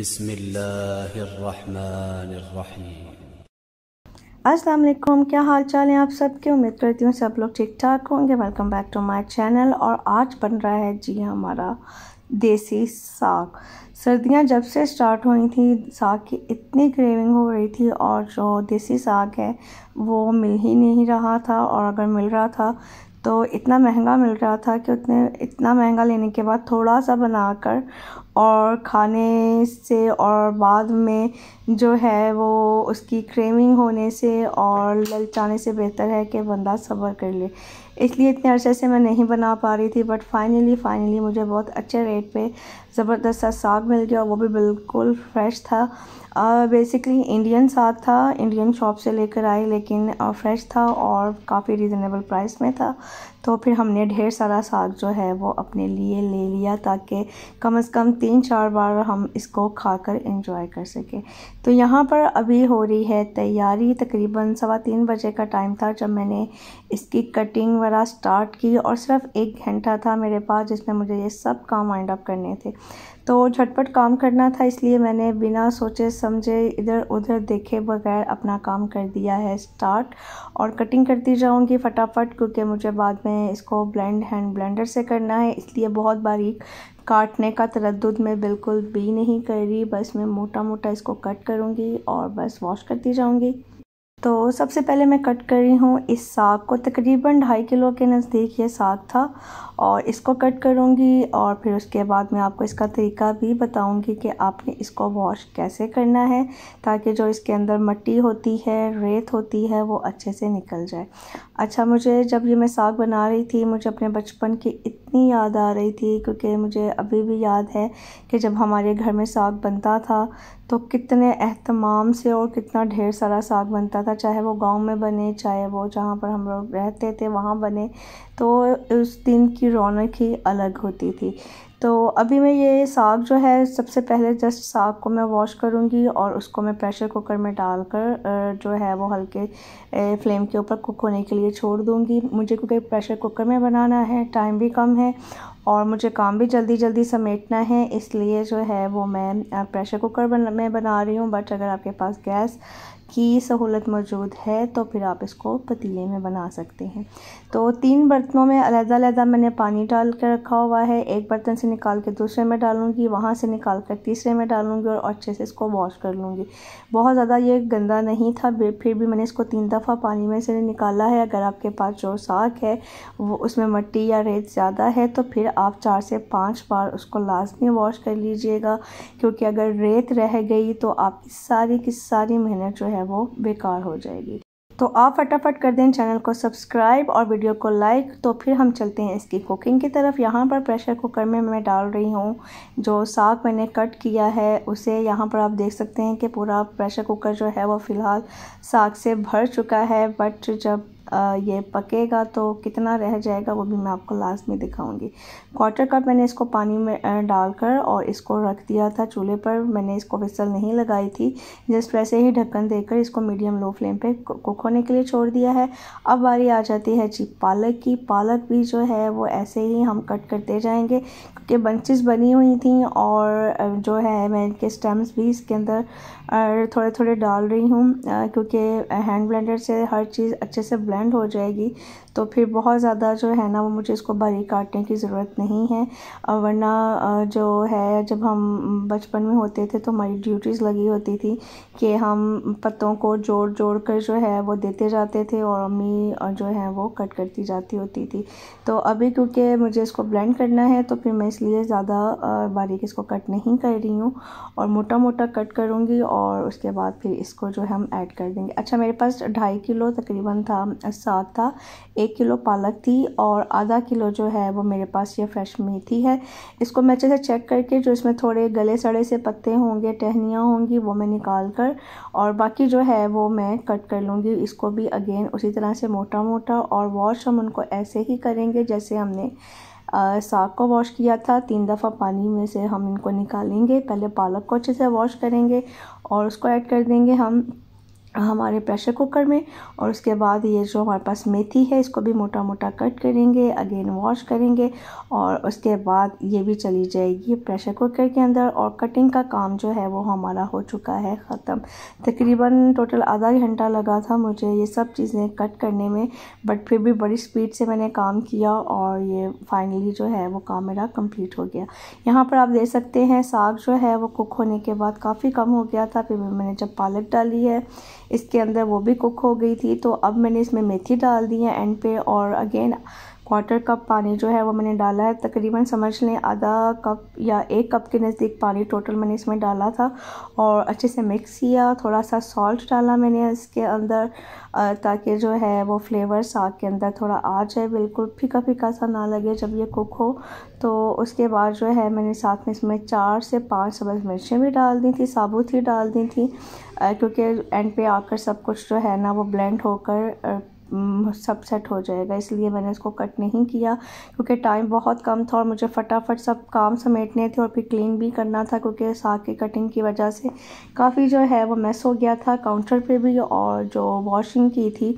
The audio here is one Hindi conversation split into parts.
अस्सलाम वालेकुम क्या हाल चाल है आप के उम्मीद करती हूँ सब लोग ठीक ठाक होंगे welcome back to my channel और आज बन रहा है जी हमारा देसी साग सर्दियाँ जब से स्टार्ट हुई थी साग की इतनी क्रेविंग हो रही थी और जो देसी साग है वो मिल ही नहीं रहा था और अगर मिल रहा था तो इतना महंगा मिल रहा था कि उतने इतना महंगा लेने के बाद थोड़ा सा बनाकर और खाने से और बाद में जो है वो उसकी क्रेमिंग होने से और ललचाने से बेहतर है कि बंदा सब्र कर ले इसलिए इतने अरसे से मैं नहीं बना पा रही थी बट फाइनली फ़ाइनली मुझे बहुत अच्छे रेट पे ज़बरदस्त सा साग मिल गया वो भी बिल्कुल फ्रेश था बेसिकली इंडियन साग था इंडियन शॉप से लेकर आए लेकिन फ्रेश uh, था और काफ़ी रिजनेबल प्राइस में था तो फिर हमने ढेर सारा साग जो है वो अपने लिए ले लिया ताकि कम से कम तीन चार बार हम इसको खाकर इंजॉय कर सकें तो यहाँ पर अभी हो रही है तैयारी तकरीबन सवा तीन बजे का टाइम था जब मैंने इसकी कटिंग वगैरह स्टार्ट की और सिर्फ एक घंटा था मेरे पास जिसमें मुझे ये सब काम वाइंड अप करने थे तो झटपट काम करना था इसलिए मैंने बिना सोचे समझे इधर उधर देखे बगैर अपना काम कर दिया है स्टार्ट और कटिंग करती जाऊंगी फटाफट क्योंकि मुझे बाद में इसको ब्लेंड हैंड ब्लेंडर से करना है इसलिए बहुत बारीक काटने का तरद मैं बिल्कुल भी नहीं कर रही बस मैं मोटा मोटा इसको कट करूँगी और बस वॉश करती जाऊँगी तो सबसे पहले मैं कट कर रही हूँ इस साग को तकरीबन ढाई किलो के नज़दीक ये साग था और इसको कट करूँगी और फिर उसके बाद मैं आपको इसका तरीका भी बताऊँगी कि आपने इसको वॉश कैसे करना है ताकि जो इसके अंदर मट्टी होती है रेत होती है वो अच्छे से निकल जाए अच्छा मुझे जब ये मैं साग बना रही थी मुझे अपने बचपन की इतनी याद आ रही थी क्योंकि मुझे अभी भी याद है कि जब हमारे घर में साग बनता था तो कितने अहतमाम से और कितना ढेर सारा साग बनता था चाहे वो गांव में बने चाहे वो जहाँ पर हम लोग रहते थे वहाँ बने तो उस दिन की रौनक ही अलग होती थी तो अभी मैं ये साग जो है सबसे पहले जस्ट साग को मैं वॉश करूँगी और उसको मैं प्रेशर कुकर में डालकर जो है वो हल्के फ्लेम के ऊपर कुक होने के लिए छोड़ दूँगी मुझे क्योंकि प्रेशर कुकर में बनाना है टाइम भी कम है और मुझे काम भी जल्दी जल्दी समेटना है इसलिए जो है वो मैं प्रेशर कुकर बन में बना रही हूँ बट अगर आपके पास गैस की सहूलत मौजूद है तो फिर आप इसको पतीले में बना सकते हैं तो तीन बर्तनों में अलहदा अलहदा मैंने पानी डाल कर रखा हुआ है एक बर्तन से निकाल के दूसरे में डालूंगी वहाँ से निकाल कर तीसरे में डालूंगी और अच्छे से इसको वॉश कर लूँगी बहुत ज़्यादा ये गंदा नहीं था फिर भी मैंने इसको तीन दफ़ा पानी में से निकाला है अगर आपके पास जो साग है वो उसमें मट्टी या रेत ज़्यादा है तो फिर आप चार से पाँच बार उसको लाजमी वॉश कर लीजिएगा क्योंकि अगर रेत रह गई तो आपकी सारी की सारी मेहनत जो है वो बेकार हो जाएगी तो आप फटाफट कर दें चैनल को सब्सक्राइब और वीडियो को लाइक तो फिर हम चलते हैं इसकी कुकिंग की तरफ यहाँ पर प्रेशर कुकर में मैं डाल रही हूँ जो साग मैंने कट किया है उसे यहाँ पर आप देख सकते हैं कि पूरा प्रेशर कुकर जो है वो फ़िलहाल साग से भर चुका है बट जब ये पकेगा तो कितना रह जाएगा वो भी मैं आपको लास्ट में दिखाऊंगी क्वार्टर कप मैंने इसको पानी में डालकर और इसको रख दिया था चूल्हे पर मैंने इसको विसल नहीं लगाई थी जस्ट वैसे ही ढक्कन देकर इसको मीडियम लो फ्लेम पे कुक होने के लिए छोड़ दिया है अब बारी आ जाती है जी पालक की पालक भी जो है वो ऐसे ही हम कट करते जाएँगे क्योंकि बंचेस बनी हुई थी और जो है मैं इनके स्टेम्स भी इसके अंदर थोड़े थोड़े डाल रही हूँ क्योंकि हैंड ब्लेंडर से हर चीज़ अच्छे से ब्लेंड ब्लेंड हो जाएगी तो फिर बहुत ज़्यादा जो है ना वो मुझे इसको बारीक काटने की ज़रूरत नहीं है वरना जो है जब हम बचपन में होते थे तो हमारी ड्यूटीज़ लगी होती थी कि हम पत्तों को जोड़ जोड़ कर जो है वो देते जाते थे और अम्मी जो है वो कट करती जाती होती थी तो अभी क्योंकि मुझे इसको ब्लेंड करना है तो फिर मैं इसलिए ज़्यादा बारीक इसको कट नहीं कर रही हूँ और मोटा मोटा कट करूँगी और उसके बाद फिर इसको जो है हम ऐड कर देंगे अच्छा मेरे पास ढाई किलो तकरीबन था साग था एक एक किलो पालक थी और आधा किलो जो है वो मेरे पास ये फ्रेश मेथी है इसको मैं अच्छे से चेक करके जो इसमें थोड़े गले सड़े से पत्ते होंगे टहनियाँ होंगी वो मैं निकाल कर और बाकी जो है वो मैं कट कर लूँगी इसको भी अगेन उसी तरह से मोटा मोटा और वॉश हम उनको ऐसे ही करेंगे जैसे हमने साग को वॉश किया था तीन दफ़ा पानी में से हम इनको निकालेंगे पहले पालक को अच्छे से वॉश करेंगे और उसको ऐड कर देंगे हम हमारे प्रेशर कुकर में और उसके बाद ये जो हमारे पास मेथी है इसको भी मोटा मोटा कट करेंगे अगेन वॉश करेंगे और उसके बाद ये भी चली जाएगी प्रेशर कुकर के अंदर और कटिंग का काम जो है वो हमारा हो चुका है ख़त्म तकरीबन टोटल आधा घंटा लगा था मुझे ये सब चीज़ें कट करने में बट फिर भी बड़ी स्पीड से मैंने काम किया और ये फाइनली जो है वो काम मेरा कम्प्लीट हो गया यहाँ पर आप देख सकते हैं साग जो है वो कुक होने के बाद काफ़ी कम हो गया था फिर मैंने जब पालक डाली है इसके अंदर वो भी कुक हो गई थी तो अब मैंने इसमें मेथी डाल दी है एंड पे और अगेन क्वार्टर कप पानी जो है वो मैंने डाला है तकरीबन समझ लें आधा कप या एक कप के नज़दीक पानी टोटल मैंने इसमें डाला था और अच्छे से मिक्स किया थोड़ा सा सॉल्ट डाला मैंने इसके अंदर ताकि जो है वो फ्लेवर साग के अंदर थोड़ा आ जाए बिल्कुल फीका फीका सा ना लगे जब ये कुक हो तो उसके बाद जो है मैंने साथ में इसमें चार से पाँच सब्ज़ मिर्चें भी डाल दी थी साबुत ही डाल दी थी क्योंकि एंड पे आकर सब कुछ जो है ना वो ब्लेंड होकर सब सेट हो जाएगा इसलिए मैंने इसको कट नहीं किया क्योंकि टाइम बहुत कम था और मुझे फटाफट सब काम समेटने थे और फिर क्लीन भी करना था क्योंकि साग की कटिंग की वजह से काफ़ी जो है वो मैस हो गया था काउंटर पे भी और जो वॉशिंग की थी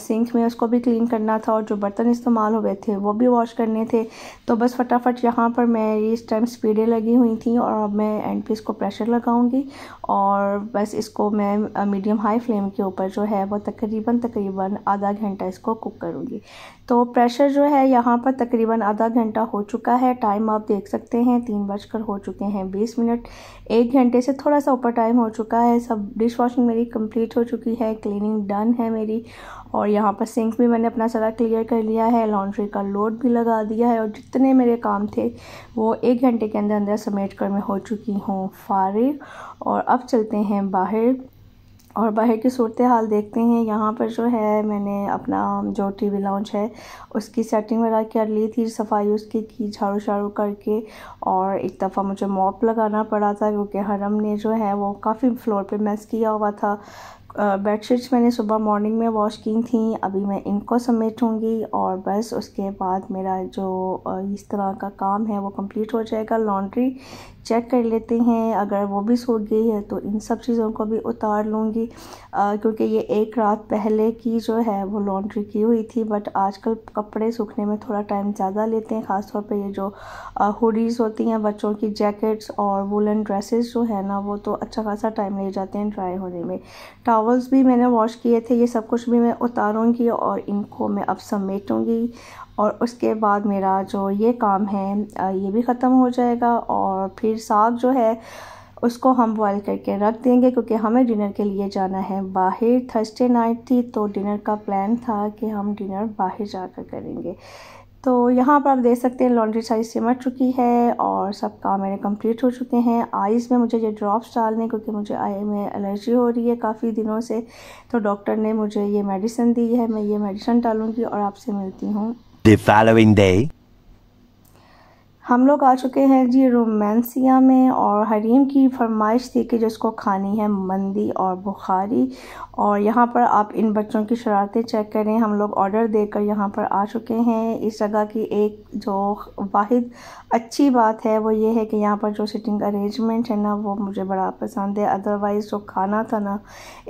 सिंक में उसको भी क्लीन करना था और जो बर्तन इस्तेमाल हुए थे वो भी वॉश करने थे तो बस फटाफट यहाँ पर मेरी इस टाइम स्पीडें लगी हुई थी और अब मैं एंड पे इसको प्रेशर लगाऊँगी और बस इसको मैं मीडियम हाई फ्लेम के ऊपर जो है वो तकरीबन तकरीबन आधा आधा घंटा इसको कुक करूँगी तो प्रेशर जो है यहाँ पर तकरीबन आधा घंटा हो चुका है टाइम आप देख सकते हैं तीन बजकर हो चुके हैं बीस मिनट एक घंटे से थोड़ा सा ऊपर टाइम हो चुका है सब डिश वॉशिंग मेरी कंप्लीट हो चुकी है क्लीनिंग डन है मेरी और यहाँ पर सिंक भी मैंने अपना सारा क्लियर कर लिया है लॉन्ड्री का लोड भी लगा दिया है और जितने मेरे काम थे वो एक घंटे के अंदर अंदर समेट कर मैं हो चुकी हूँ फारिग और अब चलते हैं बाहर और बाहर की सूरत हाल देखते हैं यहाँ पर जो है मैंने अपना जो टी वी लाउंज है उसकी सेटिंग वगैरह कर ली थी सफाई उसकी की झाड़ू झाड़ू करके और एक दफ़ा मुझे मॉप लगाना पड़ा था क्योंकि हरम ने जो है वो काफ़ी फ्लोर पे मैस किया हुआ था बेडशीट्स मैंने सुबह मॉर्निंग में वॉश की थी अभी मैं इनको समेटूँगी और बस उसके बाद मेरा जो इस तरह का काम है वो कंप्लीट हो जाएगा लॉन्ड्री चेक कर लेते हैं अगर वो भी सूख गई है तो इन सब चीज़ों को भी उतार लूँगी क्योंकि ये एक रात पहले की जो है वो लॉन्ड्री की हुई थी बट आजकल कपड़े सूखने में थोड़ा टाइम ज़्यादा लेते हैं ख़ासतौर पर ये जो हुडीज़ होती हैं बच्चों की जैकेट्स और वुलन ड्रेसेस जो है ना वो तो अच्छा खासा टाइम ले जाते हैं ड्राई होने में टाव टॉवल्स भी मैंने वॉश किए थे ये सब कुछ भी मैं उतारूँगी और इनको मैं अब समेटूँगी और उसके बाद मेरा जो ये काम है ये भी ख़त्म हो जाएगा और फिर साग जो है उसको हम बॉयल करके रख देंगे क्योंकि हमें डिनर के लिए जाना है बाहर थर्सडे नाइट थी तो डिनर का प्लान था कि हम डिनर बाहर जाकर करेंगे तो यहाँ पर आप देख सकते हैं लॉन्ड्री सारी सिमट चुकी है और सब काम मेरे कंप्लीट हो चुके हैं आइज़ में मुझे ये ड्रॉप्स डालने क्योंकि मुझे आई में एलर्जी हो रही है काफ़ी दिनों से तो डॉक्टर ने मुझे ये मेडिसिन दी है मैं ये मेडिसिन डालूँगी और आपसे मिलती हूँ The following day. हम लोग आ चुके हैं जी रोमांसिया में और हरीम की फरमाइश थी कि जिसको खानी है मंदी और बुखारी और यहाँ पर आप इन बच्चों की शरारतें चेक करें हम लोग ऑर्डर देकर यहाँ पर आ चुके हैं इस जगह की एक जो वाद अच्छी बात है वो ये है कि यहाँ पर जो सिटिंग अरेंजमेंट है ना वो मुझे बड़ा पसंद है अदरवाइज़ जो खाना था ना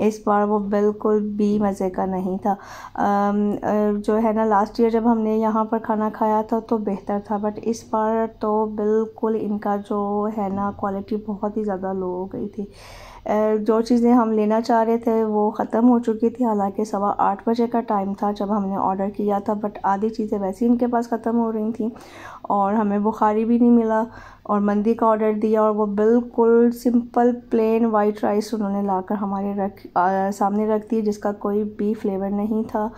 इस बार वो बिल्कुल भी मज़े का नहीं था जो है ना लास्ट ईयर जब हमने यहाँ पर खाना खाया था तो बेहतर था बट इस बार पर तो बिल्कुल इनका जो है ना क्वालिटी बहुत ही ज़्यादा लो हो गई थी जो चीज़ें हम लेना चाह रहे थे वो ख़त्म हो चुकी थी हालांकि सवा आठ बजे का टाइम था जब हमने ऑर्डर किया था बट आधी चीज़ें वैसे ही इनके पास ख़त्म हो रही थी और हमें बुखारी भी नहीं मिला और मंदी का ऑर्डर दिया और वो बिल्कुल सिंपल प्लेन वाइट राइस उन्होंने लाकर हमारे रख आ, सामने रख दिए जिसका कोई भी फ्लेवर नहीं था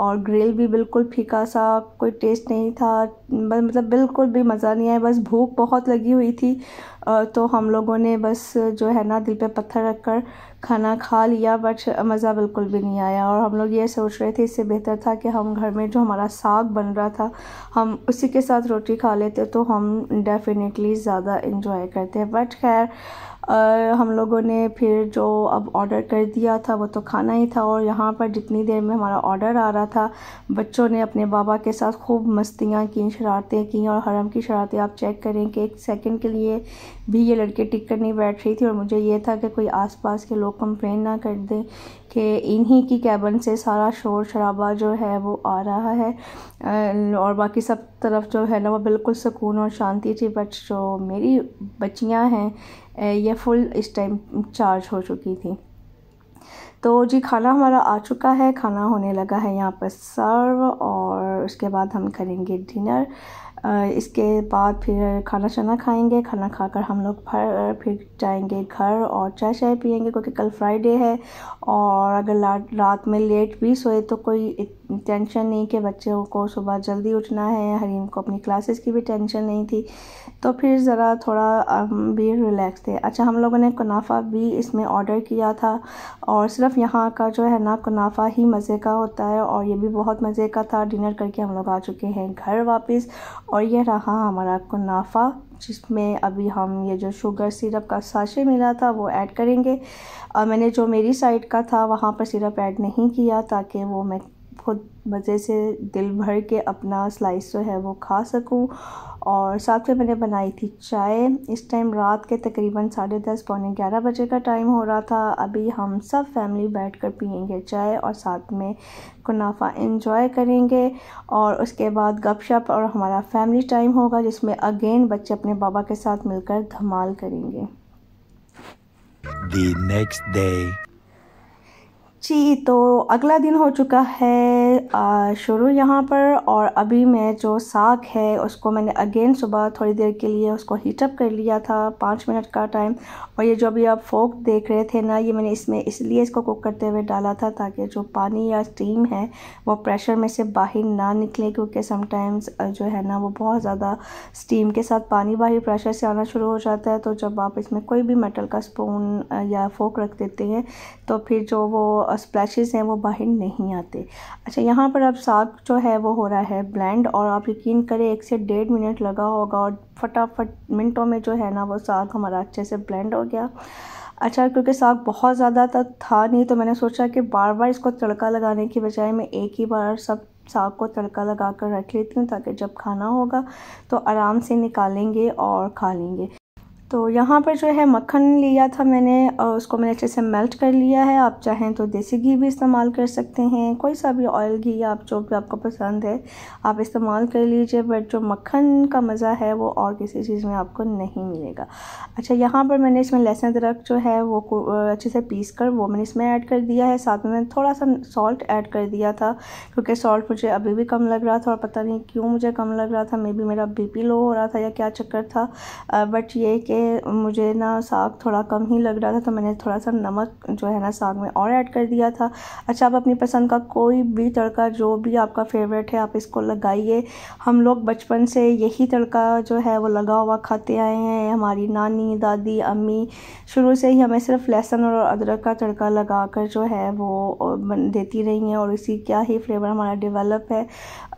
और ग्रिल भी बिल्कुल फीका सा कोई टेस्ट नहीं था मतलब बिल्कुल भी मज़ा नहीं आया बस भूख बहुत लगी हुई थी तो हम लोगों ने बस जो है ना दिल पे पत्थर रख कर खाना खा लिया बट मज़ा बिल्कुल भी नहीं आया और हम लोग ये सोच रहे थे इससे बेहतर था कि हम घर में जो हमारा साग बन रहा था हम उसी के साथ रोटी खा लेते तो हम डेफिनेटली ज़्यादा इंजॉय करते हैं बट खैर हम लोगों ने फिर जो अब ऑर्डर कर दिया था वो तो खाना ही था और यहाँ पर जितनी देर में हमारा ऑर्डर आ रहा था बच्चों ने अपने बाबा के साथ खूब मस्तियाँ की शरारतें की और हरम की शरारतें आप चेक करें कि एक सेकंड के लिए भी ये लड़के टिक कर नहीं बैठ रही थी और मुझे ये था कि कोई आसपास के लोग कंप्लेन ना कर दें कि इन्हीं की कैबन से सारा शोर शराबा जो है वो आ रहा है और बाकी सब तरफ जो है ना वो बिल्कुल सुकून और शांति थी बट जो मेरी बच्चियाँ हैं ये फुल इस टाइम चार्ज हो चुकी थी तो जी खाना हमारा आ चुका है खाना होने लगा है यहाँ पर सर्व और उसके बाद हम करेंगे डिनर इसके बाद फिर खाना शाना खाएंगे खाना खाकर हम लोग फिर फिर जाएंगे घर और चाय शाय पियेंगे क्योंकि कल फ्राइडे है और अगर रात में लेट भी सोए तो कोई टेंशन नहीं कि बच्चों को सुबह जल्दी उठना है हरीम को अपनी क्लासेस की भी टेंशन नहीं थी तो फिर ज़रा थोड़ा भी रिलैक्स थे अच्छा हम लोगों ने कुनाफा भी इसमें ऑर्डर किया था और सिर्फ यहाँ का जो है ना कुनाफा ही मज़े का होता है और ये भी बहुत मज़े का था डिनर करके हम लोग आ चुके हैं घर वापस और ये रहा हमारा कुनाफा जिसमें अभी हम ये जो शुगर सिरप का साशे मिला था वो ऐड करेंगे और मैंने जो मेरी साइड का था वहाँ पर सिरप ऐड नहीं किया ताकि वो मैं खुद मज़े से दिल भर के अपना स्लाइस जो है वो खा सकूं और साथ में मैंने बनाई थी चाय इस टाइम रात के तकरीबन साढ़े दस पौने ग्यारह बजे का टाइम हो रहा था अभी हम सब फैमिली बैठकर पियेंगे चाय और साथ में कुनाफा इंजॉय करेंगे और उसके बाद गपशप और हमारा फैमिली टाइम होगा जिसमें अगेन बच्चे अपने बाबा के साथ मिलकर धमाल करेंगे The next day. जी तो अगला दिन हो चुका है शुरू यहाँ पर और अभी मैं जो साग है उसको मैंने अगेन सुबह थोड़ी देर के लिए उसको हीटअप कर लिया था पाँच मिनट का टाइम और ये जो अभी आप फोक देख रहे थे ना ये मैंने इसमें इसलिए इसको कुक करते हुए डाला था ताकि जो पानी या स्टीम है वो प्रेशर में से बाहर ना निकले क्योंकि समटाइम्स जो है ना वो बहुत ज़्यादा स्टीम के साथ पानी बाहर प्रेशर से आना शुरू हो जाता है तो जब आप इसमें कोई भी मेटल का स्पून या फोक रख देते हैं तो फिर जो वो स्प्लैशेज़ हैं वो बाहर नहीं आते अच्छा यहाँ पर अब साग जो है वो हो रहा है ब्लेंड और आप यकीन करें एक से डेढ़ मिनट लगा होगा और फटाफट मिनटों में जो है ना वो साग हमारा अच्छे से ब्लेंड हो गया अच्छा क्योंकि साग बहुत ज़्यादा तो था नहीं तो मैंने सोचा कि बार बार इसको तड़का लगाने की बजाय मैं एक ही बार सब साग को तड़का लगा कर रख लेती हूँ ताकि जब खाना होगा तो आराम से निकालेंगे और खा लेंगे तो यहाँ पर जो है मक्खन लिया था मैंने और उसको मैंने अच्छे से मेल्ट कर लिया है आप चाहें तो देसी घी भी इस्तेमाल कर सकते हैं कोई सा भी ऑयल घी आप जो भी आपको पसंद है आप इस्तेमाल कर लीजिए बट जो मक्खन का मज़ा है वो और किसी चीज़ में आपको नहीं मिलेगा अच्छा यहाँ पर मैंने इसमें लहसुन अदरक जो है वो अच्छे से पीस कर वो मैंने इसमें ऐड कर दिया है साथ में मैंने थोड़ा सा सॉल्ट ऐड कर दिया था क्योंकि सॉल्ट मुझे अभी भी कम लग रहा था और पता नहीं क्यों मुझे कम लग रहा था मे बी मेरा बी लो हो रहा था या क्या चक्कर था बट ये कि मुझे ना साग थोड़ा कम ही लग रहा था तो मैंने थोड़ा सा नमक जो है ना साग में और ऐड कर दिया था अच्छा आप अपनी पसंद का कोई भी तड़का जो भी आपका फेवरेट है आप इसको लगाइए हम लोग बचपन से यही तड़का जो है वो लगा हुआ खाते आए हैं हमारी नानी दादी अम्मी शुरू से ही हमें सिर्फ लहसुन और अदरक का तड़का लगा कर जो है वो देती रही हैं और इसी क्या ही फ्लेवर हमारा डिवेलप है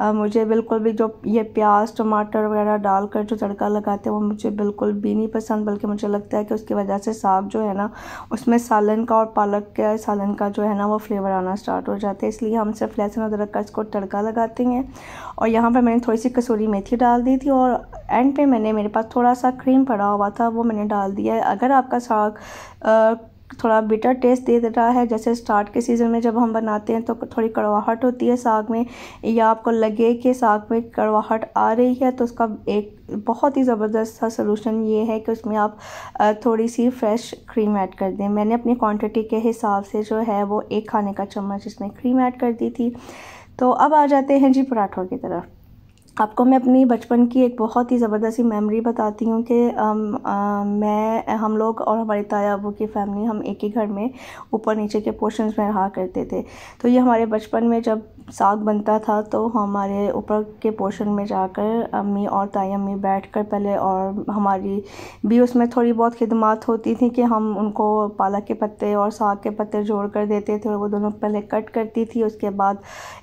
आ, मुझे बिल्कुल भी जो ये प्याज टमाटर वगैरह डाल कर जो तड़का लगाते हैं वो मुझे बिल्कुल भी नहीं पसंद पसंद बल्कि मुझे लगता है कि उसकी वजह से साग जो है ना उसमें सालन का और पालक का सालन का जो है ना वो फ्लेवर आना स्टार्ट हो जाता है इसलिए हम सिर्फ लहसुन अदरक का इसको तड़का लगाते हैं और यहाँ पर मैंने थोड़ी सी कसूरी मेथी डाल दी थी और एंड पे मैंने मेरे पास थोड़ा सा क्रीम पड़ा हुआ था वो मैंने डाल दिया है अगर आपका साग थोड़ा बिटर टेस्ट दे रहा है जैसे स्टार्ट के सीज़न में जब हम बनाते हैं तो थोड़ी कड़वाहट होती है साग में या आपको लगे कि साग में कड़वाहट आ रही है तो उसका एक बहुत ही ज़बरदस्त सा सोलूशन ये है कि उसमें आप थोड़ी सी फ्रेश क्रीम ऐड कर दें मैंने अपनी क्वांटिटी के हिसाब से जो है वो एक खाने का चम्मच इसमें क्रीम ऐड कर दी थी तो अब आ जाते हैं जी पराठों की तरफ आपको मैं अपनी बचपन की एक बहुत ही ज़बरदस्ती मेमोरी बताती हूँ कि मैं हम लोग और हमारे ताया अबू की फैमिली हम एक ही घर में ऊपर नीचे के पोर्शंस में रहा करते थे तो ये हमारे बचपन में जब साग बनता था तो हमारे ऊपर के पोर्शन में जाकर अम्मी और ताई अम्मी बैठकर पहले और हमारी भी उसमें थोड़ी बहुत खिदमत होती थी कि हम उनको पालक के पत्ते और साग के पत्ते जोड़ कर देते थे और वो दोनों पहले कट करती थी उसके बाद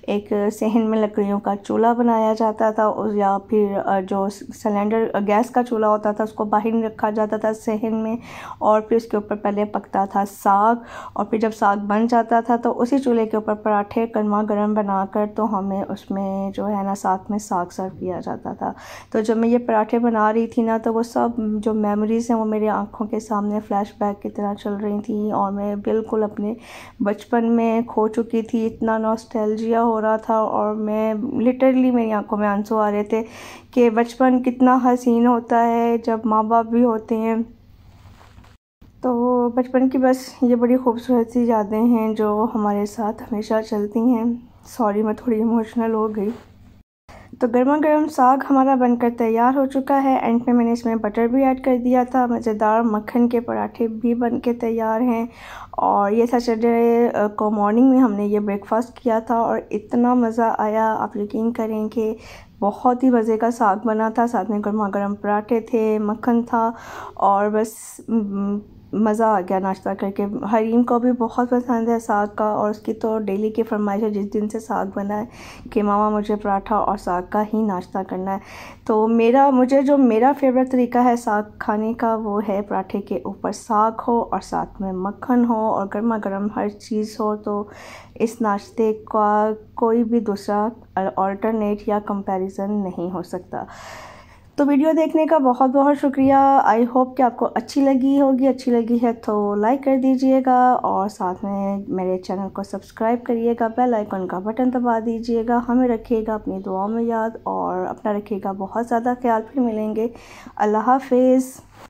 एक सहन में लकड़ियों का चूल्हा बनाया जाता था या फिर जो सिलेंडर गैस का चूल्हा होता था उसको बाहर रखा जाता था सहन में और फिर उसके ऊपर पहले पकता था साग और फिर जब साग बन जाता था तो उसी चूल्हे के ऊपर पराठे गर्मा गर्म बना बना कर तो हमें उसमें जो है ना साथ में साग सर्व किया जाता था तो जब मैं ये पराठे बना रही थी ना तो वो सब जो मेमोरीज़ हैं वो मेरी आँखों के सामने फ़्लैशबैक की तरह चल रही थी और मैं बिल्कुल अपने बचपन में खो चुकी थी इतना नॉस्टैल्जिया हो रहा था और मैं लिटरली मेरी आँखों में आंसू आ रहे थे कि बचपन कितना हसीन होता है जब माँ बाप भी होते हैं तो बचपन की बस ये बड़ी खूबसूरत सी यादें हैं जो हमारे साथ हमेशा चलती हैं सॉरी मैं थोड़ी इमोशनल हो गई तो गर्मा गर्म साग हमारा बनकर तैयार हो चुका है एंड में मैंने इसमें बटर भी ऐड कर दिया था मज़ेदार मक्खन के पराठे भी बन के तैयार हैं और ये सैटरडे को मॉर्निंग में हमने ये ब्रेकफास्ट किया था और इतना मज़ा आया आप यकीन करें कि बहुत ही मज़े का साग बना था साथ में गर्मा गर्म पराठे थे मक्खन था और बस मज़ा आ गया नाश्ता करके हरीम को भी बहुत पसंद है साग का और उसकी तो डेली की फरमाइश है जिस दिन से साग बना है कि मामा मुझे पराठा और साग का ही नाश्ता करना है तो मेरा मुझे जो मेरा फेवरेट तरीका है साग खाने का वो है पराठे के ऊपर साग हो और साथ में मक्खन हो और गर्मा गर्म हर चीज़ हो तो इस नाश्ते का कोई भी दूसरा ऑल्टरनेट या कंपेरिज़न नहीं हो सकता तो वीडियो देखने का बहुत बहुत शुक्रिया आई होप कि आपको अच्छी लगी होगी अच्छी लगी है तो लाइक कर दीजिएगा और साथ में मेरे चैनल को सब्सक्राइब करिएगा बेल आइकन का बटन दबा दीजिएगा हमें रखिएगा अपनी दुआओं में याद और अपना रखिएगा बहुत ज़्यादा ख्याल फिर मिलेंगे अल्लाह हाफिज़